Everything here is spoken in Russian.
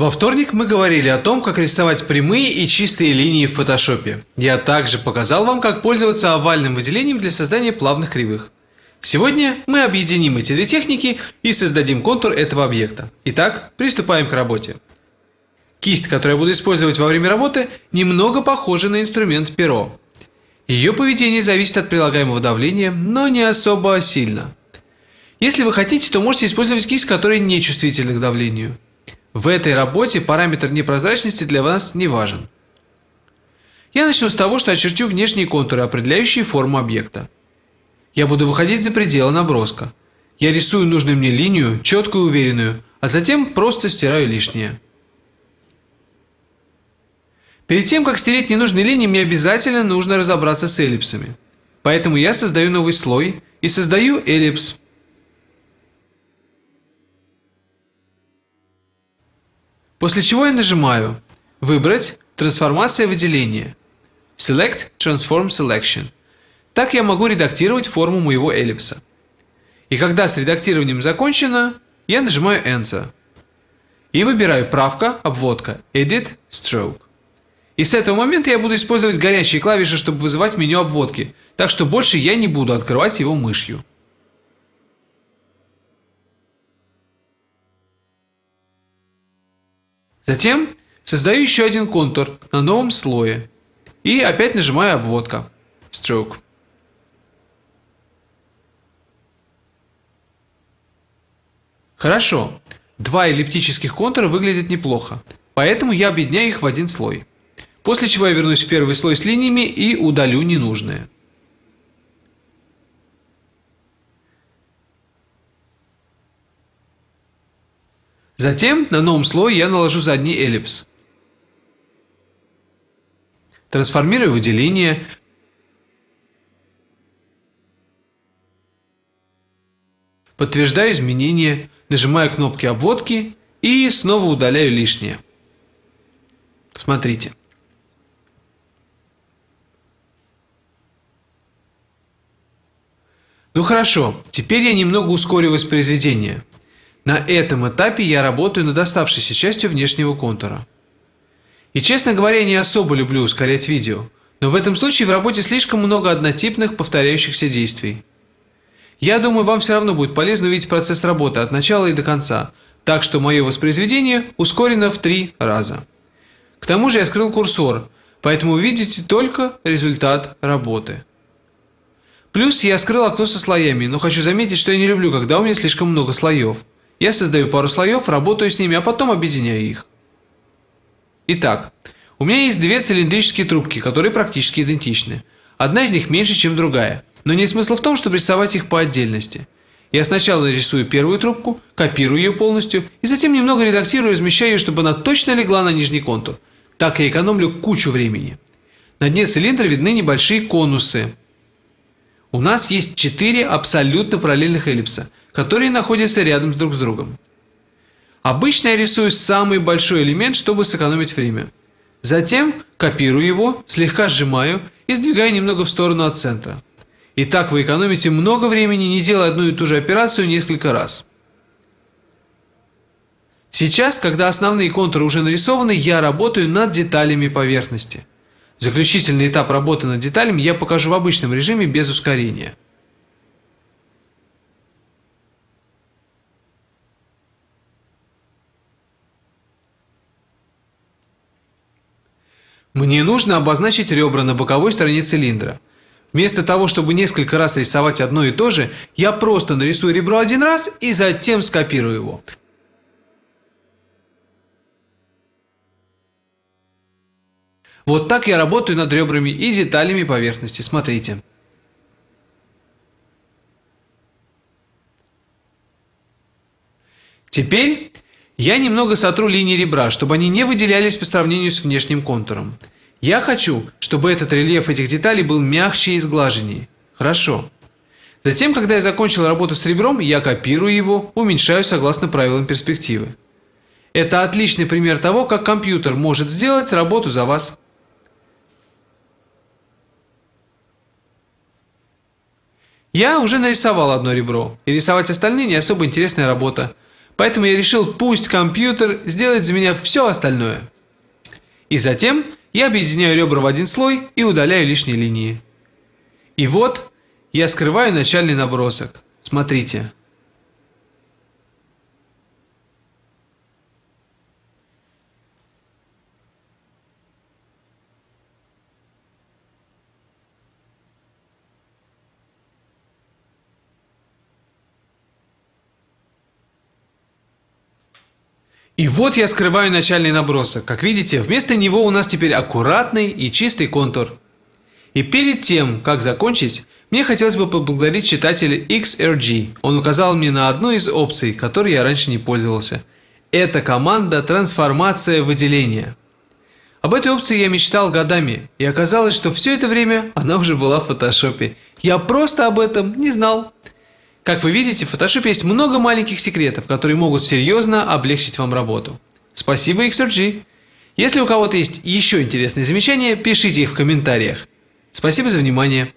Во вторник мы говорили о том, как рисовать прямые и чистые линии в фотошопе. Я также показал вам, как пользоваться овальным выделением для создания плавных кривых. Сегодня мы объединим эти две техники и создадим контур этого объекта. Итак, приступаем к работе. Кисть, которую я буду использовать во время работы, немного похожа на инструмент перо. Ее поведение зависит от прилагаемого давления, но не особо сильно. Если вы хотите, то можете использовать кисть, которая не чувствительна к давлению – в этой работе параметр непрозрачности для вас не важен. Я начну с того, что очерчу внешние контуры, определяющие форму объекта. Я буду выходить за пределы наброска. Я рисую нужную мне линию, четкую и уверенную, а затем просто стираю лишнее. Перед тем, как стереть ненужные линии, мне обязательно нужно разобраться с эллипсами. Поэтому я создаю новый слой и создаю эллипс – После чего я нажимаю «Выбрать», «Трансформация выделения», «Select Transform Selection». Так я могу редактировать форму моего эллипса. И когда с редактированием закончено, я нажимаю Enter. И выбираю правка, обводка, Edit, Stroke. И с этого момента я буду использовать горячие клавиши, чтобы вызывать меню обводки, так что больше я не буду открывать его мышью. Затем создаю еще один контур на новом слое и опять нажимаю обводка Stroke. Хорошо, два эллиптических контура выглядят неплохо, поэтому я объединяю их в один слой. После чего я вернусь в первый слой с линиями и удалю ненужные. Затем на новом слое я наложу задний эллипс. Трансформирую выделение. Подтверждаю изменения, нажимаю кнопки обводки и снова удаляю лишнее. Смотрите. Ну хорошо, теперь я немного ускорю воспроизведение. На этом этапе я работаю над оставшейся частью внешнего контура. И честно говоря, не особо люблю ускорять видео, но в этом случае в работе слишком много однотипных повторяющихся действий. Я думаю, вам все равно будет полезно увидеть процесс работы от начала и до конца, так что мое воспроизведение ускорено в три раза. К тому же я скрыл курсор, поэтому вы видите только результат работы. Плюс я скрыл окно со слоями, но хочу заметить, что я не люблю, когда у меня слишком много слоев. Я создаю пару слоев, работаю с ними, а потом объединяю их. Итак, у меня есть две цилиндрические трубки, которые практически идентичны. Одна из них меньше, чем другая. Но нет смысла в том, чтобы рисовать их по отдельности. Я сначала нарисую первую трубку, копирую ее полностью, и затем немного редактирую и размещаю ее, чтобы она точно легла на нижний контур. Так я экономлю кучу времени. На дне цилиндра видны небольшие конусы. У нас есть четыре абсолютно параллельных эллипса – которые находятся рядом друг с другом. Обычно я рисую самый большой элемент, чтобы сэкономить время. Затем копирую его, слегка сжимаю и сдвигаю немного в сторону от центра. И так вы экономите много времени, не делая одну и ту же операцию несколько раз. Сейчас, когда основные контуры уже нарисованы, я работаю над деталями поверхности. Заключительный этап работы над деталями я покажу в обычном режиме без ускорения. Мне нужно обозначить ребра на боковой стороне цилиндра. Вместо того, чтобы несколько раз рисовать одно и то же, я просто нарисую ребро один раз и затем скопирую его. Вот так я работаю над ребрами и деталями поверхности, смотрите. Теперь я немного сотру линии ребра, чтобы они не выделялись по сравнению с внешним контуром. Я хочу, чтобы этот рельеф этих деталей был мягче и сглаженнее. Хорошо. Затем, когда я закончил работу с ребром, я копирую его, уменьшаю согласно правилам перспективы. Это отличный пример того, как компьютер может сделать работу за вас. Я уже нарисовал одно ребро, и рисовать остальные не особо интересная работа. Поэтому я решил, пусть компьютер сделает за меня все остальное. И затем я объединяю ребра в один слой и удаляю лишние линии. И вот я скрываю начальный набросок. Смотрите. И вот я скрываю начальный набросок. Как видите, вместо него у нас теперь аккуратный и чистый контур. И перед тем, как закончить, мне хотелось бы поблагодарить читателя XRG. Он указал мне на одну из опций, которой я раньше не пользовался. Это команда «Трансформация выделения». Об этой опции я мечтал годами, и оказалось, что все это время она уже была в фотошопе. Я просто об этом не знал. Как вы видите, в Photoshop есть много маленьких секретов, которые могут серьезно облегчить вам работу. Спасибо, XRG! Если у кого-то есть еще интересные замечания, пишите их в комментариях. Спасибо за внимание!